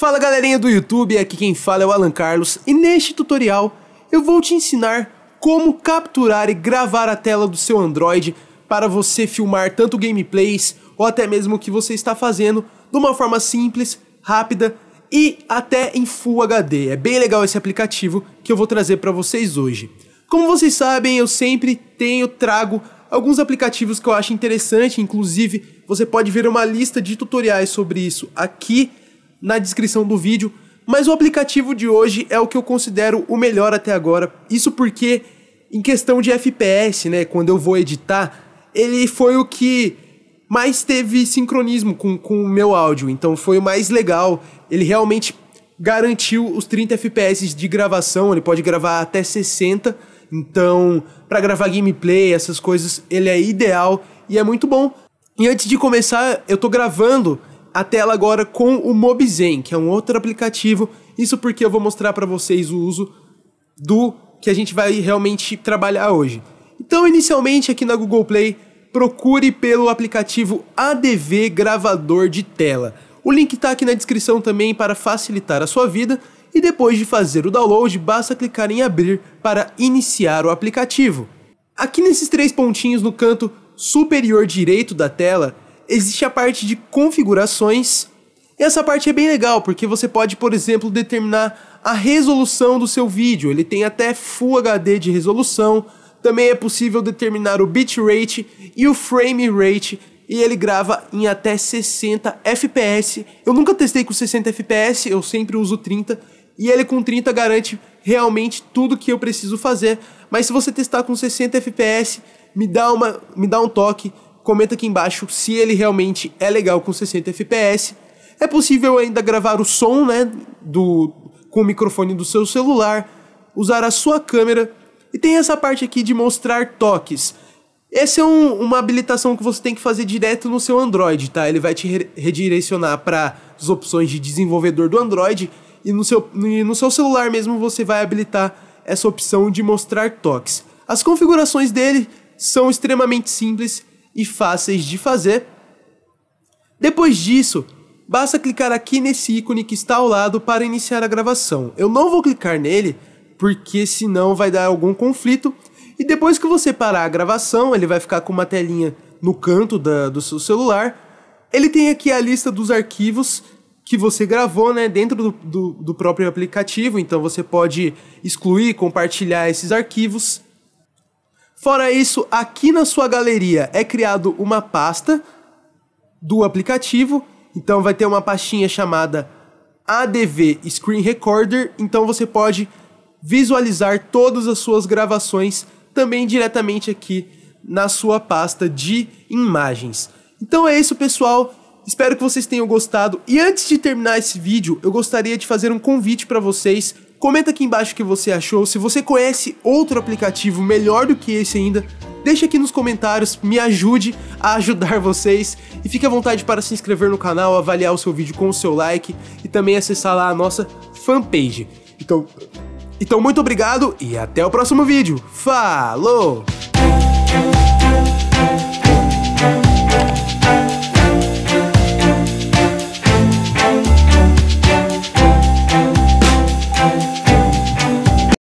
Fala galerinha do YouTube, aqui quem fala é o Alan Carlos e neste tutorial eu vou te ensinar como capturar e gravar a tela do seu Android para você filmar tanto gameplays ou até mesmo o que você está fazendo de uma forma simples, rápida e até em Full HD. É bem legal esse aplicativo que eu vou trazer para vocês hoje. Como vocês sabem, eu sempre tenho, trago alguns aplicativos que eu acho interessante, inclusive você pode ver uma lista de tutoriais sobre isso aqui na descrição do vídeo, mas o aplicativo de hoje é o que eu considero o melhor até agora. Isso porque, em questão de FPS, né, quando eu vou editar, ele foi o que mais teve sincronismo com, com o meu áudio, então foi o mais legal. Ele realmente garantiu os 30 FPS de gravação, ele pode gravar até 60, então para gravar gameplay, essas coisas, ele é ideal e é muito bom. E antes de começar, eu tô gravando a tela agora com o Mobizen, que é um outro aplicativo. Isso porque eu vou mostrar para vocês o uso do que a gente vai realmente trabalhar hoje. Então, inicialmente aqui na Google Play, procure pelo aplicativo ADV Gravador de Tela. O link está aqui na descrição também para facilitar a sua vida. E depois de fazer o download, basta clicar em abrir para iniciar o aplicativo. Aqui nesses três pontinhos no canto superior direito da tela, existe a parte de configurações. Essa parte é bem legal, porque você pode, por exemplo, determinar a resolução do seu vídeo. Ele tem até Full HD de resolução. Também é possível determinar o bitrate e o frame rate. E ele grava em até 60 FPS. Eu nunca testei com 60 FPS, eu sempre uso 30. E ele com 30 garante realmente tudo que eu preciso fazer. Mas se você testar com 60 FPS, me dá, uma, me dá um toque comenta aqui embaixo se ele realmente é legal com 60 FPS. É possível ainda gravar o som, né, do com o microfone do seu celular, usar a sua câmera e tem essa parte aqui de mostrar toques. Essa é um, uma habilitação que você tem que fazer direto no seu Android, tá? Ele vai te re redirecionar para as opções de desenvolvedor do Android e no, seu, e no seu celular mesmo você vai habilitar essa opção de mostrar toques. As configurações dele são extremamente simples e fáceis de fazer. Depois disso, basta clicar aqui nesse ícone que está ao lado para iniciar a gravação. Eu não vou clicar nele porque senão vai dar algum conflito. E depois que você parar a gravação, ele vai ficar com uma telinha no canto da, do seu celular. Ele tem aqui a lista dos arquivos que você gravou né, dentro do, do, do próprio aplicativo, então você pode excluir, compartilhar esses arquivos. Fora isso, aqui na sua galeria é criado uma pasta do aplicativo. Então vai ter uma pastinha chamada ADV Screen Recorder. Então você pode visualizar todas as suas gravações também diretamente aqui na sua pasta de imagens. Então é isso, pessoal. Espero que vocês tenham gostado. E antes de terminar esse vídeo, eu gostaria de fazer um convite para vocês Comenta aqui embaixo o que você achou, se você conhece outro aplicativo melhor do que esse ainda, deixa aqui nos comentários, me ajude a ajudar vocês e fique à vontade para se inscrever no canal, avaliar o seu vídeo com o seu like e também acessar lá a nossa fanpage. Então, então muito obrigado e até o próximo vídeo. Falou!